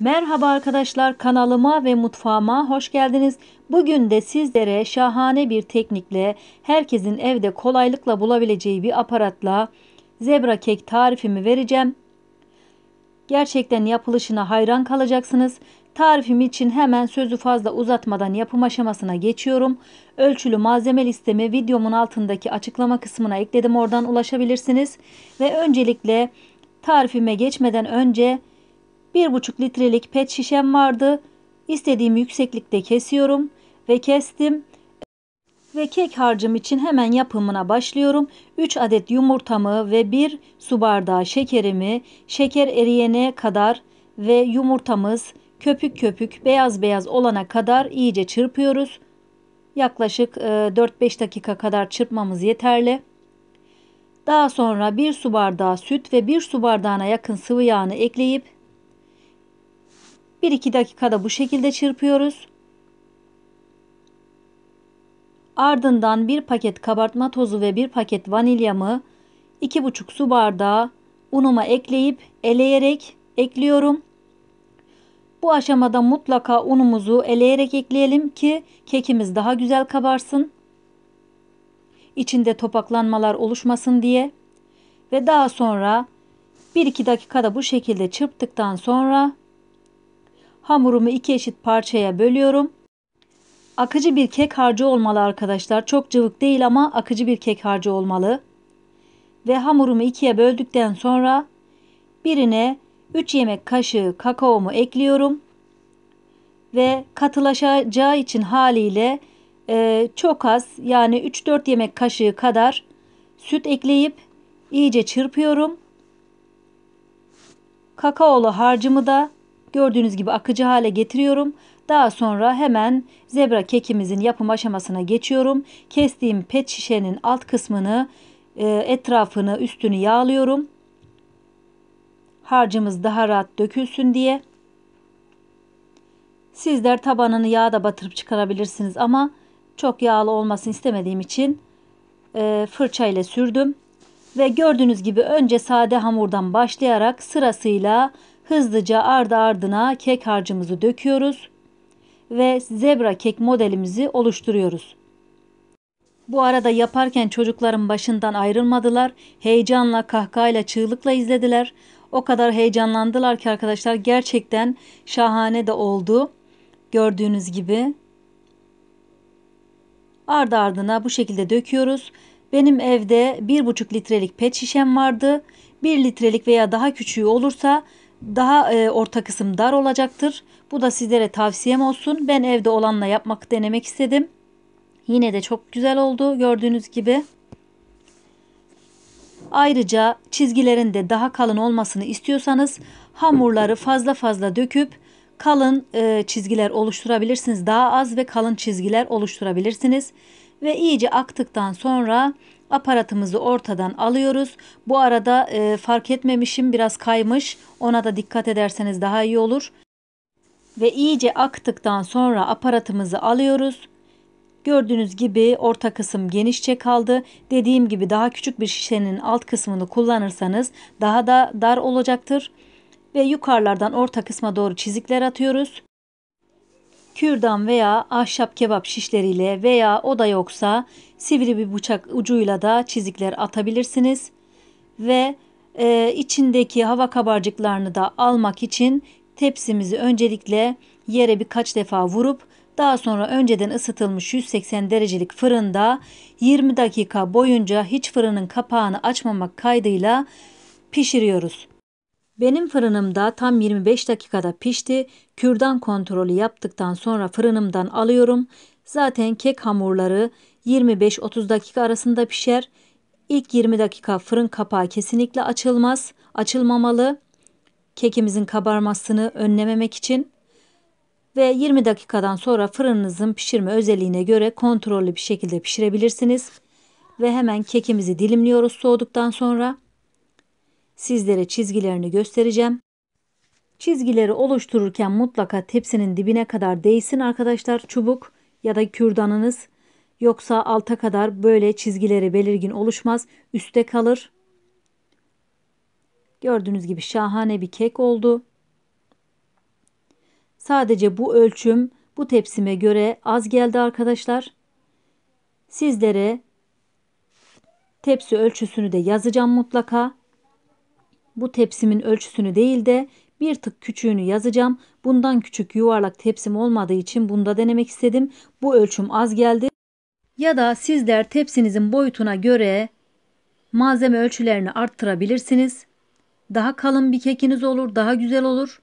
Merhaba arkadaşlar kanalıma ve mutfağıma hoş geldiniz. Bugün de sizlere şahane bir teknikle herkesin evde kolaylıkla bulabileceği bir aparatla zebra kek tarifimi vereceğim. Gerçekten yapılışına hayran kalacaksınız. Tarifim için hemen sözü fazla uzatmadan yapım aşamasına geçiyorum. Ölçülü malzeme listemi videomun altındaki açıklama kısmına ekledim oradan ulaşabilirsiniz. Ve öncelikle tarifime geçmeden önce bir buçuk litrelik pet şişem vardı. İstediğim yükseklikte kesiyorum ve kestim. Ve kek harcım için hemen yapımına başlıyorum. 3 adet yumurtamı ve 1 su bardağı şekerimi şeker eriyene kadar ve yumurtamız köpük köpük beyaz beyaz olana kadar iyice çırpıyoruz. Yaklaşık 4-5 e, dakika kadar çırpmamız yeterli. Daha sonra 1 su bardağı süt ve 1 su bardağına yakın sıvı yağını ekleyip bir iki dakikada bu şekilde çırpıyoruz. Ardından bir paket kabartma tozu ve bir paket vanilyamı iki buçuk su bardağı unuma ekleyip eleyerek ekliyorum. Bu aşamada mutlaka unumuzu eleyerek ekleyelim ki kekimiz daha güzel kabarsın. İçinde topaklanmalar oluşmasın diye. Ve daha sonra 1-2 dakikada bu şekilde çırptıktan sonra Hamurumu iki eşit parçaya bölüyorum. Akıcı bir kek harcı olmalı arkadaşlar. Çok cıvık değil ama akıcı bir kek harcı olmalı. Ve hamurumu ikiye böldükten sonra birine 3 yemek kaşığı kakaomu ekliyorum. Ve katılaşacağı için haliyle e, çok az yani 3-4 yemek kaşığı kadar süt ekleyip iyice çırpıyorum. Kakaolu harcımı da Gördüğünüz gibi akıcı hale getiriyorum. Daha sonra hemen zebra kekimizin yapım aşamasına geçiyorum. Kestiğim pet şişenin alt kısmını, e, etrafını, üstünü yağlıyorum. Harcımız daha rahat dökülsün diye. Sizler tabanını yağda batırıp çıkarabilirsiniz ama çok yağlı olmasını istemediğim için e, fırça ile sürdüm. Ve gördüğünüz gibi önce sade hamurdan başlayarak sırasıyla Hızlıca ardı ardına kek harcımızı döküyoruz ve zebra kek modelimizi oluşturuyoruz. Bu arada yaparken çocukların başından ayrılmadılar. Heyecanla, kahkahayla, çığlıkla izlediler. O kadar heyecanlandılar ki arkadaşlar gerçekten şahane de oldu. Gördüğünüz gibi. Ardı ardına bu şekilde döküyoruz. Benim evde 1,5 litrelik pet şişem vardı. 1 litrelik veya daha küçüğü olursa daha e, orta kısım dar olacaktır. Bu da sizlere tavsiyem olsun. Ben evde olanla yapmak denemek istedim. Yine de çok güzel oldu gördüğünüz gibi. Ayrıca çizgilerin de daha kalın olmasını istiyorsanız hamurları fazla fazla döküp kalın e, çizgiler oluşturabilirsiniz. Daha az ve kalın çizgiler oluşturabilirsiniz. Ve iyice aktıktan sonra aparatımızı ortadan alıyoruz. Bu arada e, fark etmemişim biraz kaymış. Ona da dikkat ederseniz daha iyi olur. Ve iyice aktıktan sonra aparatımızı alıyoruz. Gördüğünüz gibi orta kısım genişçe kaldı. Dediğim gibi daha küçük bir şişenin alt kısmını kullanırsanız daha da dar olacaktır. Ve yukarılardan orta kısma doğru çizikler atıyoruz kürdan veya ahşap kebap şişleriyle veya o da yoksa sivri bir bıçak ucuyla da çizikler atabilirsiniz. Ve e, içindeki hava kabarcıklarını da almak için tepsimizi öncelikle yere birkaç defa vurup daha sonra önceden ısıtılmış 180 derecelik fırında 20 dakika boyunca hiç fırının kapağını açmamak kaydıyla pişiriyoruz. Benim fırınımda tam 25 dakikada pişti. Kürdan kontrolü yaptıktan sonra fırınımdan alıyorum. Zaten kek hamurları 25-30 dakika arasında pişer. İlk 20 dakika fırın kapağı kesinlikle açılmaz, açılmamalı. Kekimizin kabarmasını önlememek için ve 20 dakikadan sonra fırınınızın pişirme özelliğine göre kontrollü bir şekilde pişirebilirsiniz. Ve hemen kekimizi dilimliyoruz soğuduktan sonra sizlere çizgilerini göstereceğim. Çizgileri oluştururken mutlaka tepsinin dibine kadar değsin arkadaşlar çubuk ya da kürdanınız. Yoksa alta kadar böyle çizgileri belirgin oluşmaz. Üste kalır. Gördüğünüz gibi şahane bir kek oldu. Sadece bu ölçüm bu tepsime göre az geldi arkadaşlar. Sizlere tepsi ölçüsünü de yazacağım mutlaka. Bu tepsimin ölçüsünü değil de bir tık küçüğünü yazacağım. Bundan küçük yuvarlak tepsim olmadığı için bunda denemek istedim. Bu ölçüm az geldi. Ya da sizler tepsinizin boyutuna göre malzeme ölçülerini arttırabilirsiniz. Daha kalın bir kekiniz olur, daha güzel olur.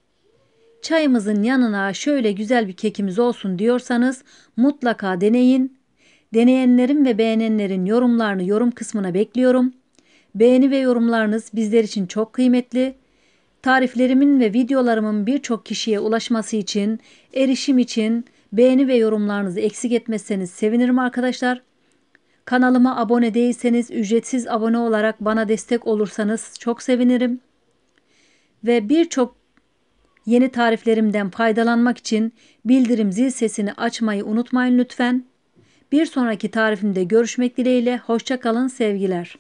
Çayımızın yanına şöyle güzel bir kekimiz olsun diyorsanız mutlaka deneyin. Deneyenlerin ve beğenenlerin yorumlarını yorum kısmına bekliyorum. Beğeni ve yorumlarınız bizler için çok kıymetli. Tariflerimin ve videolarımın birçok kişiye ulaşması için, erişim için beğeni ve yorumlarınızı eksik etmezseniz sevinirim arkadaşlar. Kanalıma abone değilseniz ücretsiz abone olarak bana destek olursanız çok sevinirim. Ve birçok yeni tariflerimden faydalanmak için bildirim zil sesini açmayı unutmayın lütfen. Bir sonraki tarifimde görüşmek dileğiyle hoşçakalın sevgiler.